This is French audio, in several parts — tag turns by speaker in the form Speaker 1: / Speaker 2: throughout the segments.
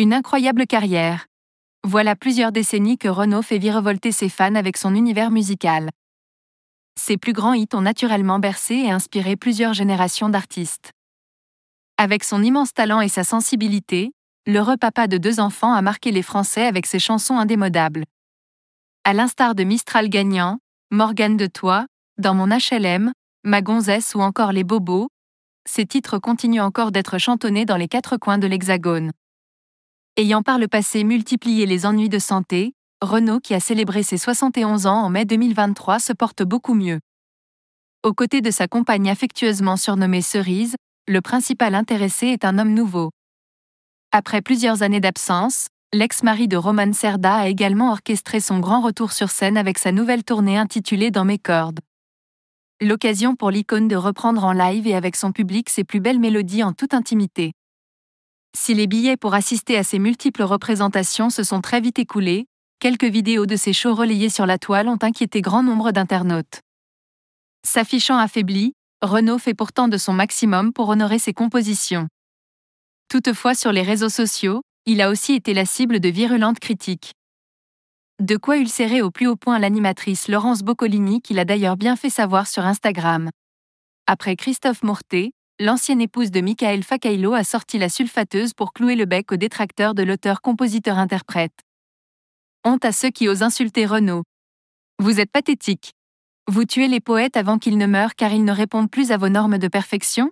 Speaker 1: Une incroyable carrière. Voilà plusieurs décennies que Renault fait virevolter ses fans avec son univers musical. Ses plus grands hits ont naturellement bercé et inspiré plusieurs générations d'artistes. Avec son immense talent et sa sensibilité, le papa de deux enfants a marqué les Français avec ses chansons indémodables. À l'instar de Mistral Gagnant, Morgane de Toi, Dans mon HLM, Ma Gonzesse ou encore Les Bobos, ces titres continuent encore d'être chantonnés dans les quatre coins de l'Hexagone. Ayant par le passé multiplié les ennuis de santé, Renault qui a célébré ses 71 ans en mai 2023 se porte beaucoup mieux. Aux côtés de sa compagne affectueusement surnommée Cerise, le principal intéressé est un homme nouveau. Après plusieurs années d'absence, l'ex-mari de Roman Serda a également orchestré son grand retour sur scène avec sa nouvelle tournée intitulée Dans mes cordes. L'occasion pour l'icône de reprendre en live et avec son public ses plus belles mélodies en toute intimité. Si les billets pour assister à ces multiples représentations se sont très vite écoulés, quelques vidéos de ces shows relayées sur la toile ont inquiété grand nombre d'internautes. S'affichant affaibli, Renaud fait pourtant de son maximum pour honorer ses compositions. Toutefois sur les réseaux sociaux, il a aussi été la cible de virulentes critiques. De quoi ulcérer au plus haut point l'animatrice Laurence Boccolini qui l'a d'ailleurs bien fait savoir sur Instagram. Après Christophe Mortet l'ancienne épouse de Michael Fakailo a sorti la sulfateuse pour clouer le bec aux détracteurs de l'auteur-compositeur-interprète. Honte à ceux qui osent insulter Renaud. Vous êtes pathétique. Vous tuez les poètes avant qu'ils ne meurent car ils ne répondent plus à vos normes de perfection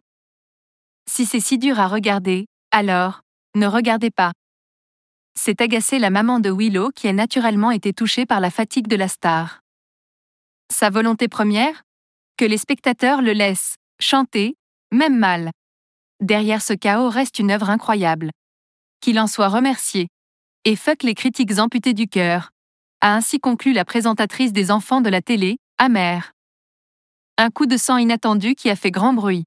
Speaker 1: Si c'est si dur à regarder, alors, ne regardez pas. C'est agacé la maman de Willow qui a naturellement été touchée par la fatigue de la star. Sa volonté première Que les spectateurs le laissent chanter, même mal. Derrière ce chaos reste une œuvre incroyable. Qu'il en soit remercié. Et fuck les critiques amputées du cœur. A ainsi conclu la présentatrice des enfants de la télé, Amère. Un coup de sang inattendu qui a fait grand bruit.